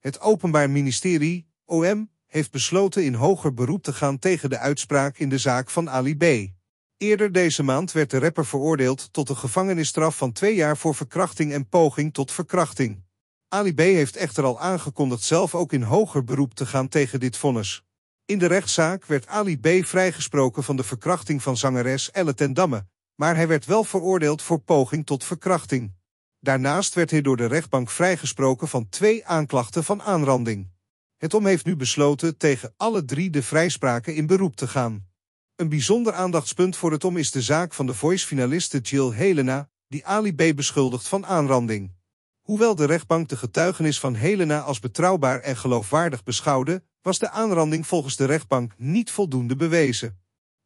Het Openbaar Ministerie, OM, heeft besloten in hoger beroep te gaan tegen de uitspraak in de zaak van Ali B. Eerder deze maand werd de rapper veroordeeld tot een gevangenisstraf van twee jaar voor verkrachting en poging tot verkrachting. Ali B. heeft echter al aangekondigd zelf ook in hoger beroep te gaan tegen dit vonnis. In de rechtszaak werd Ali B. vrijgesproken van de verkrachting van zangeres Elle ten Damme, maar hij werd wel veroordeeld voor poging tot verkrachting. Daarnaast werd hij door de rechtbank vrijgesproken van twee aanklachten van aanranding. Het OM heeft nu besloten tegen alle drie de vrijspraken in beroep te gaan. Een bijzonder aandachtspunt voor het OM is de zaak van de voice-finaliste Jill Helena, die Ali B. beschuldigt van aanranding. Hoewel de rechtbank de getuigenis van Helena als betrouwbaar en geloofwaardig beschouwde, was de aanranding volgens de rechtbank niet voldoende bewezen.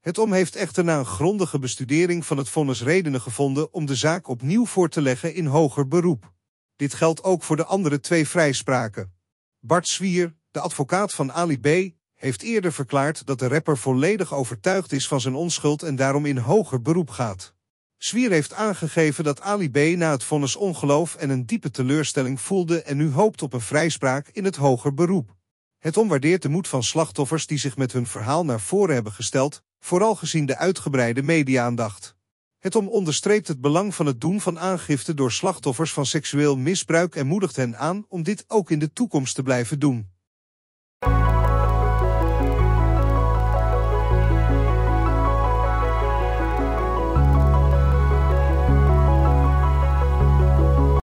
Het OM heeft echter na een grondige bestudering van het vonnis redenen gevonden om de zaak opnieuw voor te leggen in hoger beroep. Dit geldt ook voor de andere twee vrijspraken. Bart Zwier, de advocaat van Ali B., heeft eerder verklaard dat de rapper volledig overtuigd is van zijn onschuld en daarom in hoger beroep gaat. Zwier heeft aangegeven dat Ali B. na het vonnis ongeloof en een diepe teleurstelling voelde en nu hoopt op een vrijspraak in het hoger beroep. Het waardeert de moed van slachtoffers die zich met hun verhaal naar voren hebben gesteld vooral gezien de uitgebreide media-aandacht. Het om onderstreept het belang van het doen van aangifte door slachtoffers van seksueel misbruik en moedigt hen aan om dit ook in de toekomst te blijven doen.